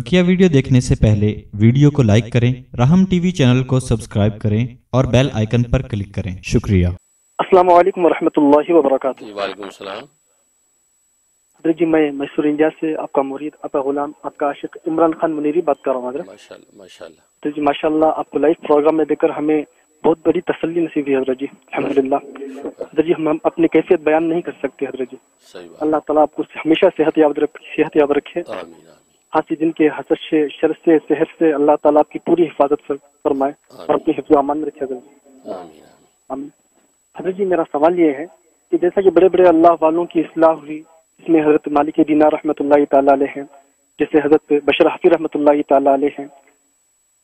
बकिया वीडियो देखने से पहले वीडियो को लाइक करें राहम टीवी चैनल को सब्सक्राइब करें और बेल आइकन पर क्लिक करें शुक्रिया अस्सलाम वालेकुम वरहमतुल्लाहि वबरकातुहू जी मैं मैसूर इंडिया से आपका मुरीद आपका गुलाम आपका आशिक इमरान खान मुनीरी बात कर रहा हूँ माशाल्लाह जी माशाल्लाह आपको लाइव प्रोग्राम में देखकर हमें बहुत बड़ी तसल्ली नसीब हुई हजरत जी अलहमदिल्ला हजरत जी हम अपनी कैफियत बयान नहीं कर सकते हजरत जी अल्लाह ताला आपको हमेशा सेहत याद रखे सेहत याद रखे हाथी दिन के हसर से शर से सेहत से अल्लाह ताला आपकी पूरी हिफाजत फरमाए और अपनी हिफ्ज अमान में रखे हजरत जी मेरा सवाल ये है कि जैसा कि बड़े बड़े अल्लाह वालों की असलाह हुई इसमें हजरत मालिक दीना रहमत ताल हैं जैसे हजरत बशर हफी रहमत ताल हैं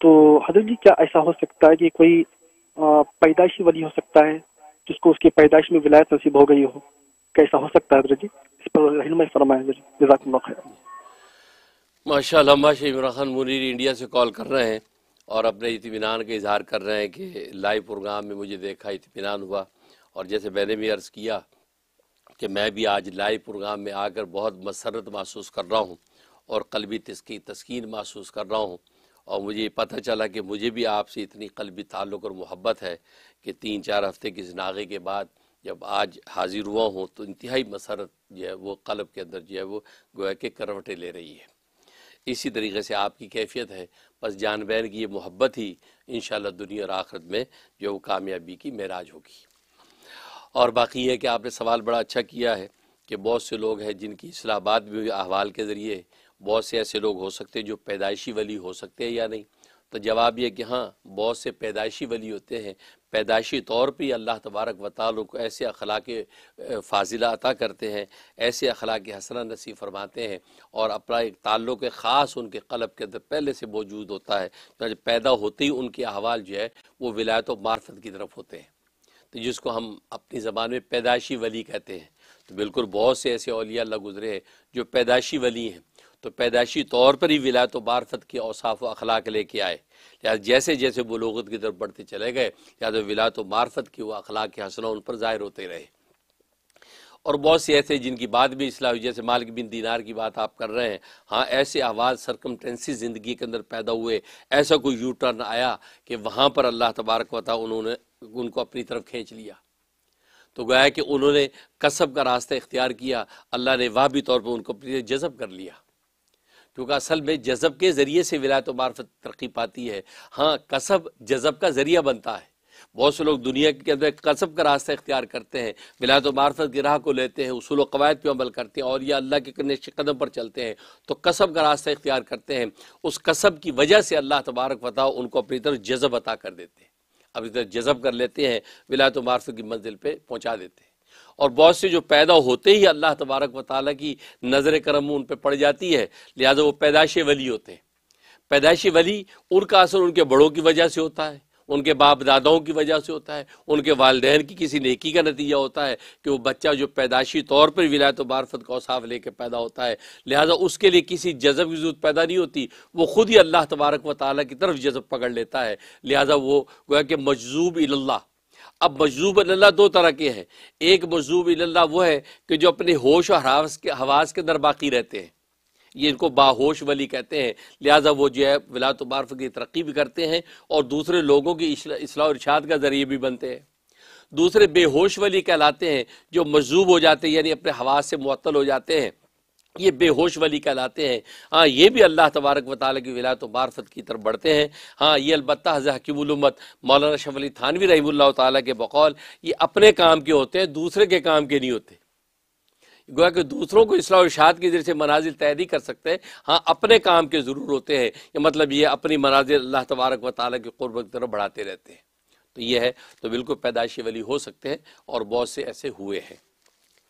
तो हजरत जी क्या ऐसा हो सकता है कि कोई पैदाइशी वाली हो सकता है जिसको उसकी पैदाइश में विलायत नसीब हो गई हो कैसा हो सकता है हजरत जी इस पर रहनमाय फरमाए जजाकल्ला खैर माशा माशा इमरान खान मुनीर इंडिया से कॉल कर रहे हैं और अपने इतमान का इजहार कर रहे हैं कि लाइव प्रोग्राम में मुझे देखा इतमान हुआ और जैसे मैंने भी अर्ज़ किया कि मैं भी आज लाइव प्रोग्राम में आकर बहुत मसरत महसूस कर रहा हूँ और कलबी तस्की तस्किन महसूस कर रहा हूँ और मुझे पता चला कि मुझे भी आपसे इतनी कलबी ताल्लुक़ और मोहब्बत है कि तीन चार हफ्ते के नागे के बाद जब आज हाजिर हुआ हूँ तो इंतहाई मसरत जो है वो कलब के अंदर जो है वो गोया के करवटें ले रही है इसी तरीके से आपकी कैफियत है बस जान बहन की ये मोहब्बत ही इन दुनिया और आखरत में जो कामयाबी की महराज होगी और बाकी है कि आपने सवाल बड़ा अच्छा किया है कि बहुत से लोग हैं जिनकी इस्लाबाद भी अहवाल के ज़रिए बहुत से ऐसे लोग हो सकते हैं जो पैदाइशी वली हो सकते हैं या नहीं तो जवाब यह कि हाँ बहुत से पैदाइशी वली होते हैं पैदाइशी तौर पर अल्लाह तबारक वाल को ऐसे अखलाक फाजिला अता करते हैं ऐसे अखलाक हसना नसीब फरमाते हैं और अपना एक ताल्लुक ख़ास उनके कलब के अंदर पहले से मौजूद होता है तो पैदा होते ही उनके अहवाल जो है वो विलायत मार्फत की तरफ होते हैं तो जिसको हम अपनी ज़बान में पैदाइशी वली कहते हैं तो बिल्कुल बहुत से ऐसे अलिया गुजरे हैं जो पैदाइशी वली हैं तो पैदाइशी तौर पर ही विलायत वारफत के औसाफ अखलाक लेके आए लिहाजा जैसे जैसे वो लोगत की तरफ बढ़ते चले गए या तो विलायत मार्फत के वो अखलाक के हसना उन पर ज़ाहिर होते रहे और बहुत से ऐसे जिनकी बात भी इसलाह हुई जैसे मालिक बिन दीनार की बात आप कर रहे हैं हाँ ऐसे आवाज़ सरकमटेंसी ज़िंदगी के अंदर पैदा हुए ऐसा कोई यू टर्न आया कि वहाँ पर अल्लाह तबारक वाली उन्होंने उनको अपनी तरफ खींच लिया तो गया कि उन्होंने कसब का रास्ता इख्तियार किया अल्लाह ने वाह भी तौर पर उनको जज़ब कर लिया क्योंकि असल में जज़ब के ज़रिए से विलायत मार्फत तरक्की पाती है हाँ कसब जज़ब का ज़रिया बनता है बहुत से लोग दुनिया के अंदर कसब का रास्ता इख्तियार करते हैं विलायत मार्फत की राह को लेते हैं उसूल कवायद पर अमल करते हैं और यह अल्लाह के नक्श कदम पर चलते हैं तो कसब का रास्ता इख्तियार करते हैं उस कसब की वजह से अल्लाह तबारक वता उनको अपनी तरफ जज़ब अता कर देते हैं अपनी तरफ जज़ब कर लेते हैं विलायत मार्फत की मंजिल पर पहुँचा देते हैं और बहुत से जो पैदा होते ही अल्लाह तबारक व ताली की नज़र करम उन पर पड़ जाती है लिहाजा वो पैदाइश वली होते हैं पैदाइश वली उनका असर उनके बड़ों की वजह से होता है उनके बाप दादाओं की वजह से होता है उनके वालदेन की किसी नेकी का नतीजा होता है कि वो बच्चा जो पैदाशी तौर पर विलायत बारफत का औसाफ लेकर पैदा होता है लिहाजा उसके लिए किसी जज्ब की जरूरत पैदा नहीं होती वो ख़ुद ही अल्लाह तबारक व ताली की तरफ जज़ब पकड़ लेता है लिहाजा वो गोया कि मजजूब इल्ला अब मजलूब अल्लाह दो तरह के हैं एक मजलूब अल्लाह वो है कि जो अपने होश और हवास के हवास के अंदर बाकी रहते हैं ये इनको बाहोश वली कहते हैं लिहाजा वो जो है विलात मार्फ की तरक्की भी करते हैं और दूसरे लोगों की इसलाह इर्शाद का ज़रिए भी बनते हैं दूसरे बेहोश वली कहलाते हैं जो मजलूब हो जाते हैं यानी अपने हवास से मअतल हो जाते हैं ये बेहोश वली कहलाते हैं हाँ ये भी अल्लाह तबारक व ताल की विलायत वारसत की तरफ बढ़ते हैं हाँ ये अलबत् हकीमत मौलाना अली थानवी रही ताली के बकौल ये अपने काम के होते हैं दूसरे के काम के नहीं होते गोया कि दूसरों को इसलाह इशात के जरिए मनाजिल तय नहीं कर सकते हैं हाँ अपने काम के ज़रूर होते हैं ये मतलब ये अपनी मनाजिल अल्लाह तबारक व ताली के क़ुरब की तरफ बढ़ाते रहते हैं तो ये है तो बिल्कुल पैदाइशी वली हो सकते हैं और बहुत से ऐसे हुए हैं